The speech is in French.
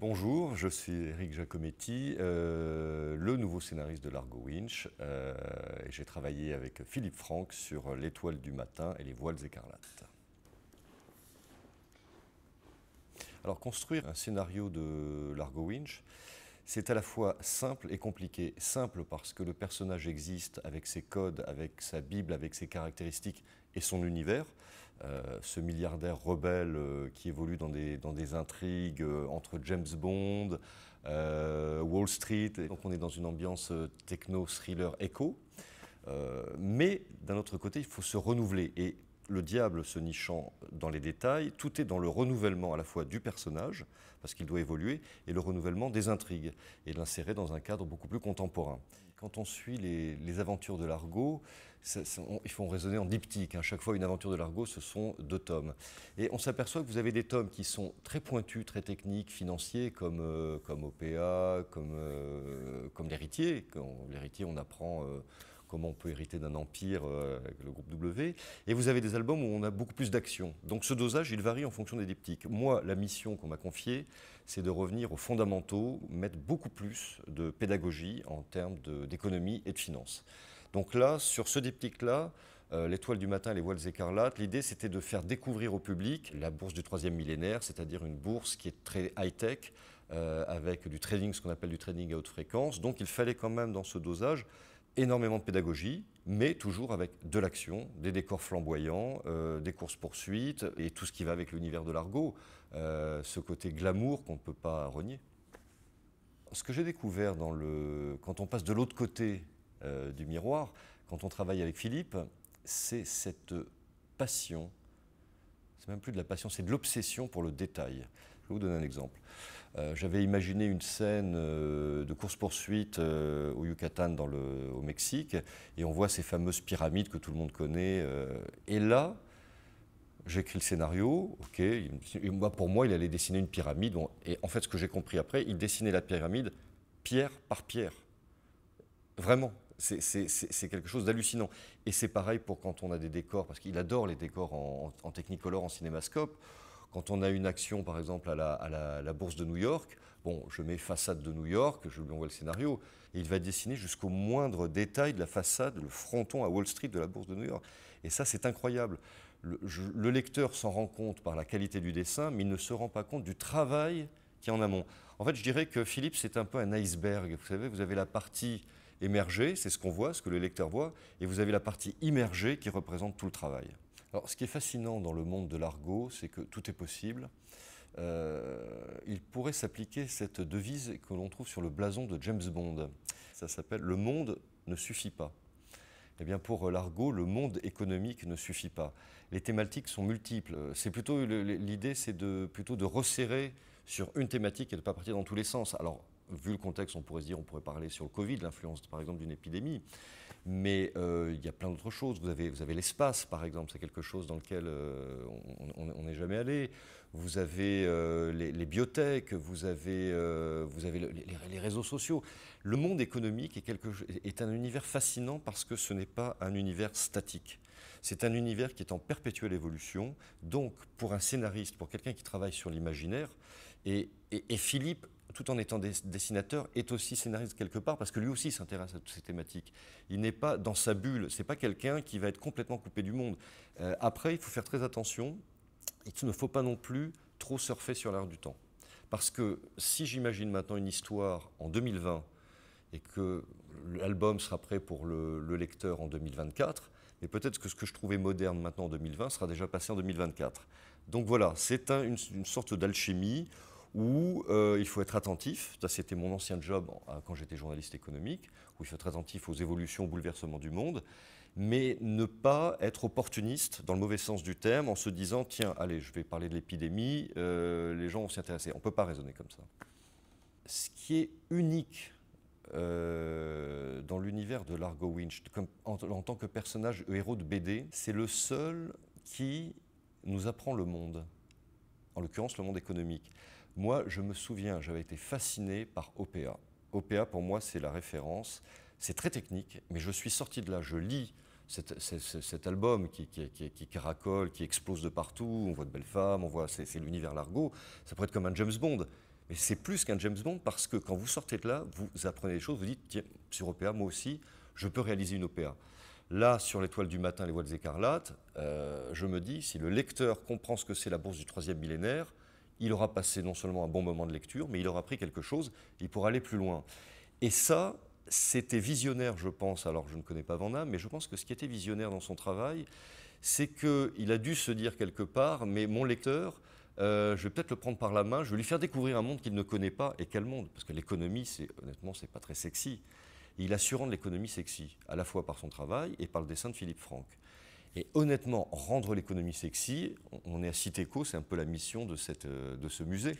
bonjour, je suis Eric Giacometti, euh, le nouveau scénariste de Largo Winch. Euh, j'ai travaillé avec Philippe Franck sur L'étoile du matin et les voiles écarlates. Alors construire un scénario de Largo Winch, c'est à la fois simple et compliqué. Simple parce que le personnage existe avec ses codes, avec sa Bible, avec ses caractéristiques et son univers. Euh, ce milliardaire rebelle euh, qui évolue dans des, dans des intrigues euh, entre James Bond, Wall Street. donc on est dans une ambiance techno-thriller écho. mais d'un autre côté, il faut se renouveler. Et le diable se nichant dans les détails, tout est dans le renouvellement à la fois du personnage, parce qu'il doit évoluer, et le renouvellement des intrigues, et l'insérer dans un cadre beaucoup plus contemporain. Quand on suit les, aventures de l'argot, ils font résonner en diptyque. à hein. Chaque fois, une aventure de l'argot, ce sont deux tomes. Et on s'aperçoit que vous avez des tomes qui sont très pointus, très techniques, financiers, comme, euh, comme OPA, comme, euh, comme l'héritier. L'héritier, on apprend... Euh, comment on peut hériter d'un empire avec euh, le groupe W. Et vous avez des albums où on a beaucoup plus d'action. Donc ce dosage, il varie en fonction des diptyques. Moi, la mission qu'on m'a confiée, c'est de revenir aux fondamentaux, mettre beaucoup plus de pédagogie en termes d'économie et de finance. Donc là, sur ce diptyque-là, euh, l'étoile du matin, les voiles écarlates. L'idée, c'était de faire découvrir au public la bourse du troisième millénaire, c'est-à-dire une bourse qui est très high-tech, euh, avec du trading, ce qu'on appelle du trading à haute fréquence. Donc il fallait quand même, dans ce dosage, énormément de pédagogie, mais toujours avec de l'action, des décors flamboyants, euh, des courses-poursuites et tout ce qui va avec l'univers de l'argot, euh, ce côté glamour qu'on ne peut pas renier. Ce que j'ai découvert quand on passe de l'autre côté euh, du miroir, quand on travaille avec Philippe, c'est cette passion, c'est même plus de la passion, c'est de l'obsession pour le détail. Je vais vous donner un exemple. Euh, j'avais imaginé une scène euh, de course-poursuite euh, au Yucatan, dans le, au Mexique, et on voit ces fameuses pyramides que tout le monde connaît. et là, j'écris le scénario, ok, et moi, pour moi, il allait dessiner une pyramide. et en fait, ce que j'ai compris après, il dessinait la pyramide pierre par pierre. Vraiment, c'est quelque chose d'hallucinant. Et c'est pareil pour quand on a des décors, parce qu'il adore les décors en, en, en technicolor, en cinémascope. Quand on a une action, par exemple, à la, bourse de New York, bon, je mets façade de New York, je lui envoie le scénario, et il va dessiner jusqu'au moindre détail de la façade, le fronton à Wall Street de la bourse de New York. Et ça, c'est incroyable. Le, le lecteur s'en rend compte par la qualité du dessin, mais il ne se rend pas compte du travail qui est en amont. En fait, je dirais que Philippe, c'est un peu un iceberg. Vous savez, vous avez la partie émergée, c'est ce qu'on voit, ce que le lecteur voit, et vous avez la partie immergée qui représente tout le travail. Alors, ce qui est fascinant dans le monde de l'argot, c'est que tout est possible. Euh, il pourrait s'appliquer cette devise que l'on trouve sur le blason de James Bond. Ça s'appelle Le monde ne suffit pas. Eh bien pour l'argot, le monde économique ne suffit pas. Les thématiques sont multiples. C'est plutôt l'idée, c'est de plutôt de resserrer sur une thématique et de ne pas partir dans tous les sens. Alors vu le contexte, on pourrait se dire, on pourrait parler sur le Covid, l'influence par exemple d'une épidémie, mais euh, il y a plein d'autres choses. Vous avez, vous avez l'espace par exemple, c'est quelque chose dans lequel euh, on n'est jamais allé. Vous avez euh, les, les, biotech, vous avez, vous avez les, réseaux sociaux. Le monde économique est, quelque, est un univers fascinant parce que ce n'est pas un univers statique. C'est un univers qui est en perpétuelle évolution. Donc, pour un scénariste, pour quelqu'un qui travaille sur l'imaginaire, et, Philippe tout en étant dessinateur, est aussi scénariste quelque part, parce que lui aussi s'intéresse à toutes ces thématiques. Il n'est pas dans sa bulle, c'est pas quelqu'un qui va être complètement coupé du monde. Euh, après, il faut faire très attention, il ne faut pas non plus trop surfer sur l'air du temps. Parce que si j'imagine maintenant une histoire en 2020 et que l'album sera prêt pour le, lecteur en 2024, mais peut-être que ce que je trouvais moderne maintenant en 2020 sera déjà passé en 2024. Donc voilà, c'est une, une sorte d'alchimie où euh, il faut être attentif, ça c'était mon ancien job quand j'étais journaliste économique, où il faut être attentif aux évolutions, aux bouleversements du monde, mais ne pas être opportuniste dans le mauvais sens du terme en se disant tiens, allez, je vais parler de l'épidémie, euh, les gens vont s'y intéresser. On ne peut pas raisonner comme ça. Ce qui est unique euh, dans l'univers de Largo Winch, en tant que personnage héros de BD, c'est le seul qui nous apprend le monde, en l'occurrence le monde économique. Moi, je me souviens, j'avais été fasciné par OPA. OPA, pour moi, c'est la référence. C'est très technique, mais je suis sorti de là, je lis cet, album qui, caracole, qui explose de partout, on voit de belles femmes, on voit, c'est l'univers l'argot, ça pourrait être comme un James Bond. Mais c'est plus qu'un James Bond parce que quand vous sortez de là, vous apprenez des choses, vous dites, tiens, sur OPA, moi aussi, je peux réaliser une OPA. Là, sur l'étoile du matin, les voiles écarlates, euh, je me dis, si le lecteur comprend ce que c'est la bourse du troisième millénaire, il aura passé non seulement un bon moment de lecture, mais il aura pris quelque chose, il pourra aller plus loin. Et ça, c'était visionnaire, je pense, alors je ne connais pas Vanna, mais je pense que ce qui était visionnaire dans son travail, c'est qu'il a dû se dire quelque part, mais mon lecteur, euh, je vais peut-être le prendre par la main, je vais lui faire découvrir un monde qu'il ne connaît pas, et quel monde Parce que l'économie, c'est, honnêtement, c'est pas très sexy. il a su rendre l'économie sexy, à la fois par son travail et par le dessin de Philippe Franck. Et honnêtement, rendre l'économie sexy, on est à Citeco, c'est un peu la mission de, euh, de ce musée.